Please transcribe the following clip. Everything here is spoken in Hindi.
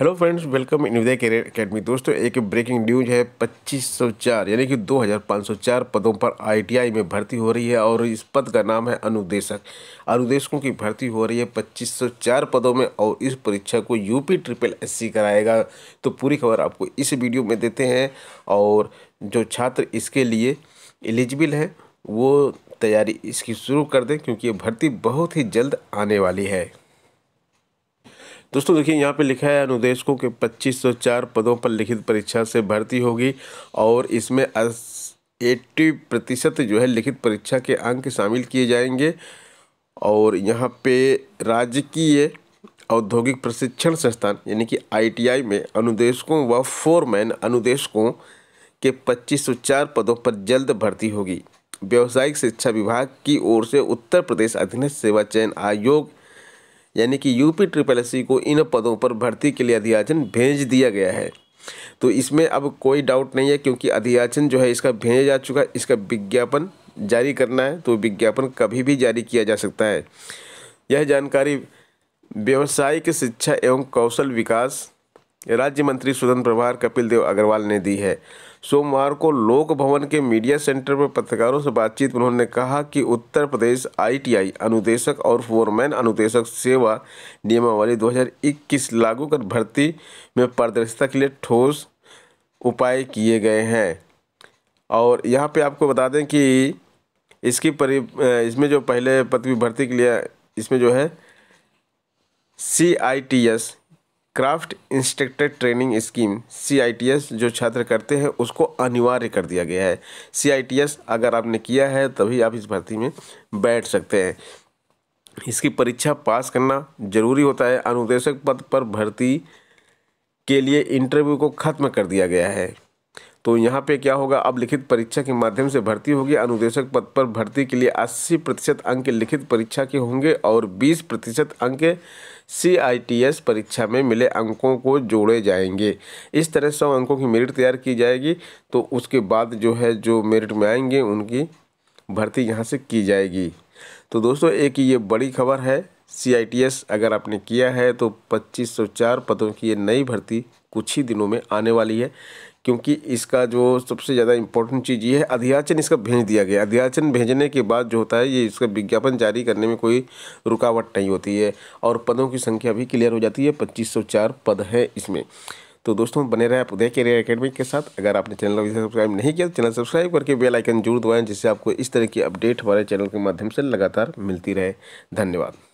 hello friends welcome in Vidya career academy दोस्तों एक ब्रेकिंग न्यूज है 2504 यानी कि 2504 पदों पर आईटीआई में भर्ती हो रही है और इस पद का नाम है अनुदेशक अनुदेशकों की भर्ती हो रही है 2504 पदों में और इस परीक्षा को यूपी ट्रिपल एससी कराएगा तो पूरी खबर आपको इस वीडियो में देते हैं और जो छात्र इसके लिए एलिजिबल है वो तैयारी इसकी शुरू कर दें क्योंकि ये भर्ती बहुत ही जल्द आने वाली है दोस्तों देखिए यहाँ पे लिखा है अनुदेशकों के 2504 पदों पर लिखित परीक्षा से भर्ती होगी और इसमें एट्टी प्रतिशत जो है लिखित परीक्षा के अंक शामिल किए जाएंगे और यहाँ पे राजकीय औद्योगिक प्रशिक्षण संस्थान यानी कि आईटीआई में अनुदेशकों व फोरमैन अनुदेशकों के 2504 पदों पर जल्द भर्ती होगी व्यावसायिक शिक्षा विभाग की ओर से उत्तर प्रदेश अधीन सेवा चयन आयोग यानी कि यूपी ट्रिपल एस को इन पदों पर भर्ती के लिए अधियाचन भेज दिया गया है तो इसमें अब कोई डाउट नहीं है क्योंकि अधियाचन जो है इसका भेजा जा चुका है इसका विज्ञापन जारी करना है तो विज्ञापन कभी भी जारी किया जा सकता है यह जानकारी व्यावसायिक शिक्षा एवं कौशल विकास राज्य मंत्री सुदन प्रभार कपिल देव अग्रवाल ने दी है सोमवार को लोक भवन के मीडिया सेंटर पर पत्रकारों से बातचीत में उन्होंने कहा कि उत्तर प्रदेश आईटीआई अनुदेशक और फोरमैन अनुदेशक सेवा नियमावली 2021 लागू कर भर्ती में पारदर्शिता के लिए ठोस उपाय किए गए हैं और यहाँ पे आपको बता दें कि इसकी परि इसमें जो पहले पदवी भर्ती के लिए इसमें जो है C I T S craft instructor training scheme सी जो छात्र करते हैं उसको अनिवार्य कर दिया गया है सी अगर आपने किया है तभी आप इस भर्ती में बैठ सकते हैं इसकी परीक्षा पास करना जरूरी होता है अनुदेशक पद पर भर्ती के लिए इंटरव्यू को ख़त्म कर दिया गया है तो यहाँ पे क्या होगा अब लिखित परीक्षा के माध्यम से भर्ती होगी अनुदेशक पद पर भर्ती के लिए 80 प्रतिशत अंक लिखित परीक्षा के होंगे और 20 प्रतिशत अंक सी परीक्षा में मिले अंकों को जोड़े जाएंगे इस तरह सौ अंकों की मेरिट तैयार की जाएगी तो उसके बाद जो है जो मेरिट में आएंगे उनकी भर्ती यहाँ से की जाएगी तो दोस्तों एक ये बड़ी खबर है सी अगर आपने किया है तो 2504 पदों की ये नई भर्ती कुछ ही दिनों में आने वाली है क्योंकि इसका जो सबसे ज़्यादा इंपॉर्टेंट चीज़ ये है अध्याचन इसका भेज दिया गया अध्याचन भेजने के बाद जो होता है ये इसका विज्ञापन जारी करने में कोई रुकावट नहीं होती है और पदों की संख्या भी क्लियर हो जाती है पच्चीस सौ चार पद है इसमें तो दोस्तों बने रहे आप उदय कैरियर अकेडमी के साथ अगर आपने चैनल को सब्सक्राइब नहीं किया तो चैनल सब्सक्राइब करके बेल आइकन जरूर दबाएं जिससे आपको इस तरह की अपडेट हमारे चैनल के माध्यम से लगातार मिलती रहे धन्यवाद